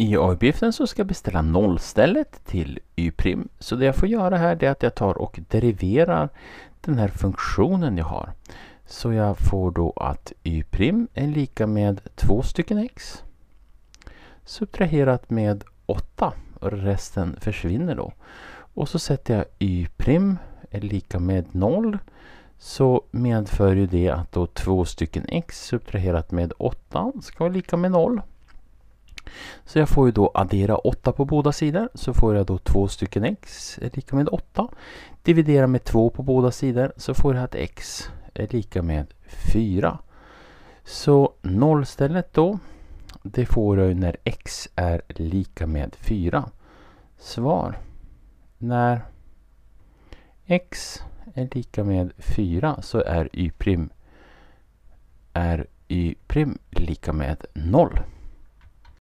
i A-uppgiften så ska jag beställa nollstället till Y'. Så det jag får göra här är att jag tar och deriverar den här funktionen jag har. Så jag får då att Y' är lika med två stycken X subtraherat med 8 och resten försvinner då. Och så sätter jag Y' är lika med 0 så medför ju det att då två stycken X subtraherat med 8 ska vara lika med 0. Så jag får ju då addera 8 på båda sidor. Så får jag då 2 stycken x är lika med 8. Dividera med 2 på båda sidor så får jag att x är lika med 4. Så nollstället då, det får jag ju när x är lika med 4. Svar. När x är lika med 4 så är y' är y' lika med 0.